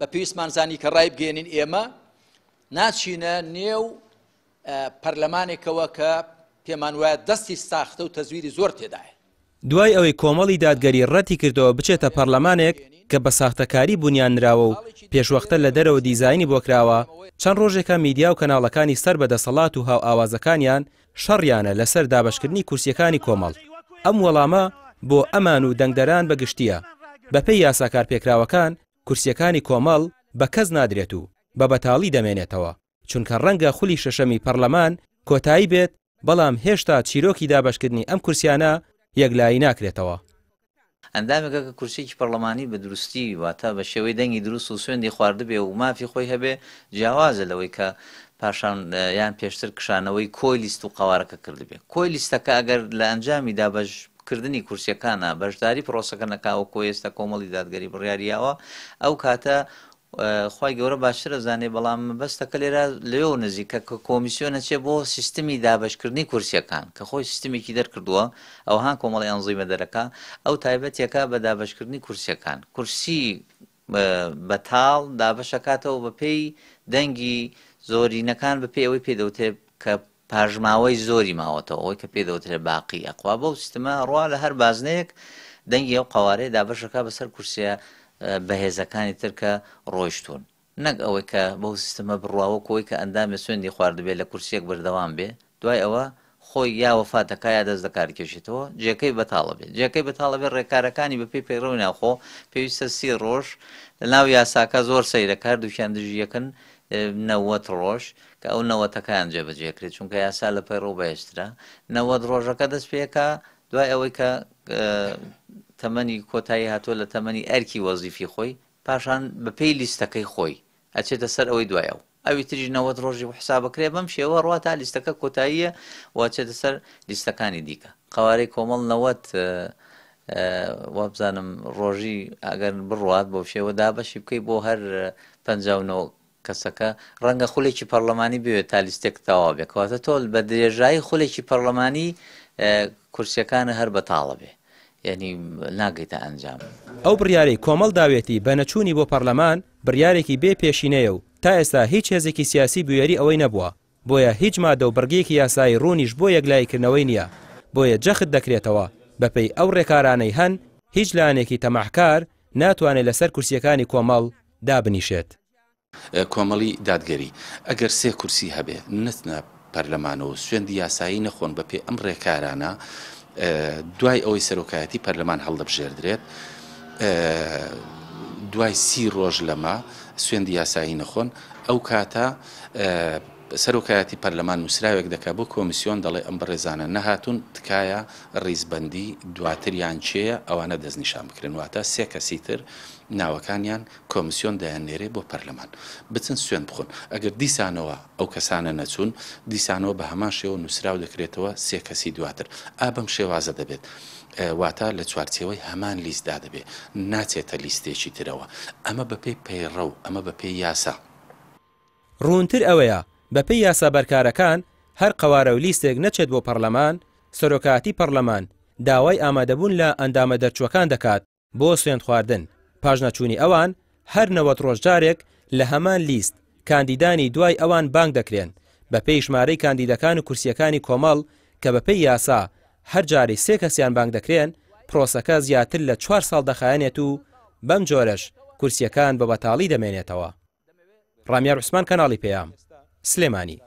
بە پێویستمانزانی کە ڕای بگەێنین ئێمە ناچینە نێو پەرلەمانێکەوە کە پێمان وایە دەستی ساختە و تەزویری زۆر تێدایە دوای ئەوەی کۆمەڵی دادگەری ڕەتی کردەوە بچێتە پەرلەمانێک کە بە ساختەکاری بنیانراوە و پێشوەختە لە دەرەوە دیزانی بۆکراوە چەند ڕۆژێکە میدیا و کەناڵەکانی سەر بەدەسەڵات و هاو ئاوازەکانیان شەڕیانە لەسەر دابشکردنی کورسیەکانی کۆمەڵ ئەم وەڵامە بۆ ئەمان و دەنگدەران بەگشتیە بەپی یاساکار پێکراوەکان کورسیەکانی کۆمەڵ بە کەس نادرێت و بە بەتاڵی دەمێنێتەوە چونکە ڕەنگە خولی شەشەمی پەرلەمان کۆتایی بێت بەڵام هێشتا چیرۆکی دابشکردنی ئەم کورسیانە یەکلایی ناکرێتەوە ئەندامێکە کە کورسێکی پەرلەمانی بە دروستی واتە بە شێوەی دەنگی دروست و سوێندی خواردبێ و مافی خۆی هەبێ جیاوازە لەوەی کە پاشان یان پێشتر کشانەوەی کۆی لیست و قوارەکە کردبێ کۆی لیستەکە ئەگەر لە ئەنجامی دابش توقکردنی کورسیەکانە بەشداری پرۆسەکە نەکاوە کۆێستا کۆمەڵی دادگەری بڕیاریاوە ئەو کاتە خی گەورە باشترە زانێ بەڵام بەستەکە لێرە لێو نزیکە کە کۆمیسیۆنە چێ بۆ سیستمی دابشکردنی کورسیەکان کە خۆی سیستمێکی دەرکردووە ئەوها کۆمەڵی ئەنزیمە دەرەکە ئەو تایبەتەکە بە دابشکردنی کورسیەکان کورسی بە تاڵ دابشەکاتەوە بە پێی دەنگی زۆرینەکان بە پێی ئەوەی پێدەوتێ کە پاژماوەی زۆری ماوەتەوە ئەوی کە پێدەوترێ باقی ئەقوا بەو سیستما ڕوا لە هەر بازنەیەک دەنگی ئەو قوارەیە دابشەکە بەسەر کورسە بەهێزەکانی ترکە ڕۆیشتون نەک ئەوەی کە بەو سیستمە بڕواوە کۆی کە ئەندامێ سوێندی خواردبێت لە کورسێک بەردەوام بێ دوای ئەوە خۆی یاوەفاتەکە یا دەست دەکار کێشێتەوە جێەکەی بەتاڵە بێت جەکەی بەتاڵە بێت ڕێکارەکانی بە پێی پێڕەوە ناخۆ پێویستە سی ڕۆژ لە ناو یاساکە زۆر سەیرەکار دوکیان دژیەکەن نەوەت ڕۆژ کە ئەو نەوەتەکان جێبەجێکرێت چونکە یاسا لە پەیڕۆ بەهێشترا نەوەت ڕۆژەکە دەست پێکە دوای ئەوەی کە تەمەنی کۆتایی هاتووە لە تەمەنی ئەرکی وەزیفی خۆی پاشان بە پێی لیستەکەی خۆی ئەچێتە سەر ئەوەی دوایە ئەوی تری نەوەت ڕۆژی حسابەکرێ بەم شێوە ڕوا تا لیستەکە کۆتاییە واچێتە سەر لیستەکانی دیکە قوارەی کۆمەڵ نەوەت وابزانم ڕۆژی ئەگەر بڕوات بۆ شێوە دابەشی بکەیت بۆ هەر پەنجاونەوە کەسەکە ڕەنگە خولێکی پەرلەمانی بوێت تا لیستێک تاوا بێکاتە تۆل بە درێژایی خولێکی پەرلەمانی کورسەکانە هەر بەتاڵە بێ یعنی ناگەیتە ئەنجام ئەو بریاری کۆمەڵ داوێتی بە نەچوونی بۆ پەرلەمان بریارێکی بێ پێشینەیە و تا ئێستا هیچ هێزێکی سیاسی بوێری ئەوەی نەبووە بۆیە هیچ مادە و بەرگەیەکی یاسایی ڕوونیش بۆ یەکلایکردنەوەی نییە بۆیە جەخت دەکرێتەوە بەپەی ئەو ڕێکارانەی هەن هیچ لاانێکی تەماحکار ناتوانێت لەسەر کورسیەکانی کۆمەڵ دابنیشێت. کۆمەڵی دادگەری ئەگەر سێ کورسی هەبێ نتنە پەرلەمانەوە سوێندی یاسایی نەخۆن بە پێ ئەم ڕێکارانە دوای ئەوەی سەرۆکایەتی پەرلەمان هەڵدەبژێردرێت دوای سی ڕۆژ لەمە سوێندی یاسایی نەخۆن ئەو کاتە سەرۆکایەتی پەرلەمان نووسراوێک دەکە بۆ کۆمیسیۆن دەڵێ ئەم بەڕێزانە نەهاتون تکایە ڕیزبندی دواتریان چێە ئەوانە دەستنیشان بکرێن واتە سێ کەسی تر ناوەکانیان کۆمیسیۆن دایانێرێ بۆ پەرلەمان بچن سوێن بخۆن ئەگەر دیسانەوە ئەو کەسانە نەچوون دیسانەوە بە هەمان شێوە نووسراو دەکرێتەوە سێ کەسی دواتر ئابم شێوازە دەبێت. واتە لە چوارچەوەی هەمان لیستدا دەبێت ناچێتە لیستێکی ترەوە ئەمە بەپی پەیڕە و ئەمە بەپی یاسا ڕوونتر ئەوەیە بەپی یاسابەرکارەکان هەر قوارە و لیستێک نەچێت بۆ پەرلەمان سەرۆکاتی پەرلەمان داوای ئامادەبوون لە ئەندامە دەرچووەکان دەکات بۆ سوێن خواردن پاژنەچوونی ئەوان هەر نەوەت ڕۆژجارێک لە هەمان لیست کاندیدانی دوای ئەوان بانگ دەکرێن بە پێی ژمارەی کاندیدەکان و کورسیەکانی کۆمەڵ کە بە پێی یاسا هەرجاری سێ کەسیان بانگ دەکرێن پرۆسەکە زیاتر لە چوار ساڵ دەخایەنێت و بەم جۆرەش کورسیەکان بە بەتاڵی دەمێنێتەوە ڕامیار عوسمان کەناڵی پێیام سلێمانی